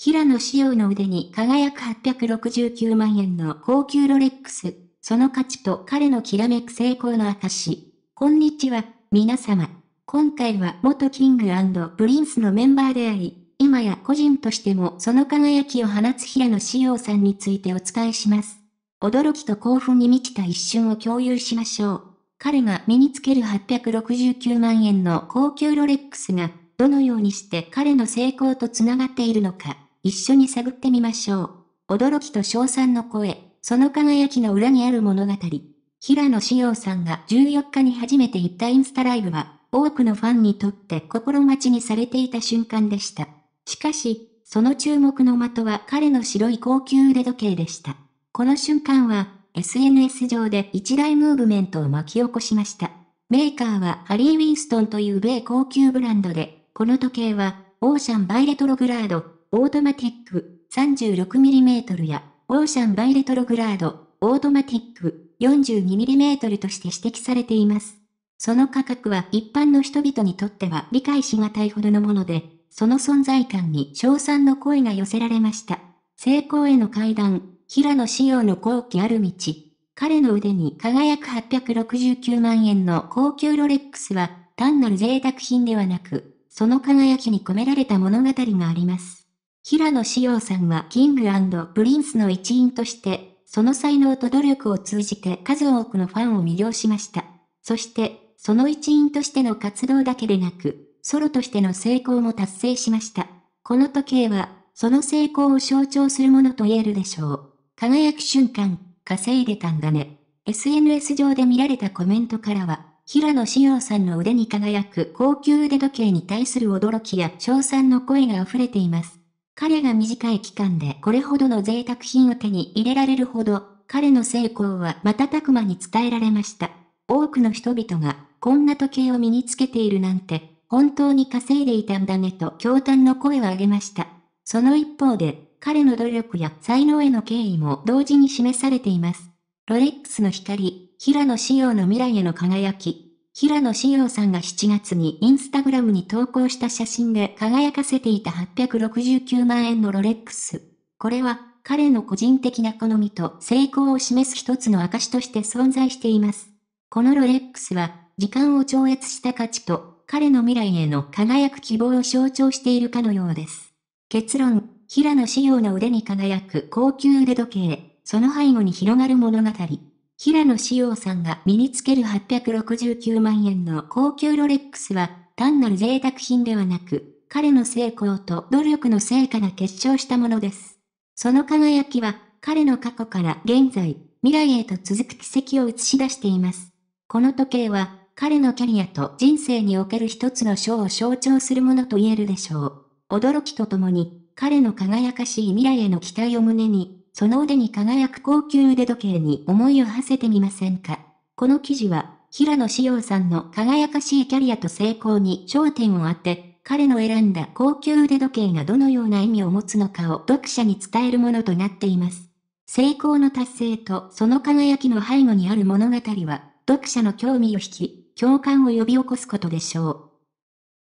平野紫耀の腕に輝く869万円の高級ロレックス。その価値と彼のきらめく成功の証。こんにちは、皆様。今回は元キングプリンスのメンバーであり、今や個人としてもその輝きを放つ平野紫耀さんについてお伝えします。驚きと興奮に満ちた一瞬を共有しましょう。彼が身につける869万円の高級ロレックスが、どのようにして彼の成功とつながっているのか。一緒に探ってみましょう。驚きと称賛の声、その輝きの裏にある物語。平野紫耀さんが14日に初めて行ったインスタライブは、多くのファンにとって心待ちにされていた瞬間でした。しかし、その注目の的は彼の白い高級腕時計でした。この瞬間は、SNS 上で一大ムーブメントを巻き起こしました。メーカーはハリー・ウィンストンという米高級ブランドで、この時計は、オーシャン・バイレトログラード、オートマティック 36mm やオーシャンバイレトログラードオートマティック 42mm として指摘されています。その価格は一般の人々にとっては理解しがたいほどのもので、その存在感に称賛の声が寄せられました。成功への階段、平野仕様の後期ある道。彼の腕に輝く869万円の高級ロレックスは単なる贅沢品ではなく、その輝きに込められた物語があります。平野紫耀さんはキングプリンスの一員として、その才能と努力を通じて数多くのファンを魅了しました。そして、その一員としての活動だけでなく、ソロとしての成功も達成しました。この時計は、その成功を象徴するものと言えるでしょう。輝く瞬間、稼いでたんだね。SNS 上で見られたコメントからは、平野紫耀さんの腕に輝く高級腕時計に対する驚きや称賛の声が溢れています。彼が短い期間でこれほどの贅沢品を手に入れられるほど、彼の成功は瞬く間に伝えられました。多くの人々が、こんな時計を身につけているなんて、本当に稼いでいたんだねと驚嘆の声を上げました。その一方で、彼の努力や才能への敬意も同時に示されています。ロレックスの光、平野仕様の未来への輝き、平野紫耀さんが7月にインスタグラムに投稿した写真で輝かせていた869万円のロレックス。これは彼の個人的な好みと成功を示す一つの証として存在しています。このロレックスは、時間を超越した価値と、彼の未来への輝く希望を象徴しているかのようです。結論、平野紫耀の腕に輝く高級腕時計、その背後に広がる物語。平野紫耀さんが身につける869万円の高級ロレックスは、単なる贅沢品ではなく、彼の成功と努力の成果が結晶したものです。その輝きは、彼の過去から現在、未来へと続く奇跡を映し出しています。この時計は、彼のキャリアと人生における一つの章を象徴するものと言えるでしょう。驚きとともに、彼の輝かしい未来への期待を胸に、その腕に輝く高級腕時計に思いを馳せてみませんか。この記事は、平野紫耀さんの輝かしいキャリアと成功に焦点を当て、彼の選んだ高級腕時計がどのような意味を持つのかを読者に伝えるものとなっています。成功の達成とその輝きの背後にある物語は、読者の興味を引き、共感を呼び起こすことでしょう。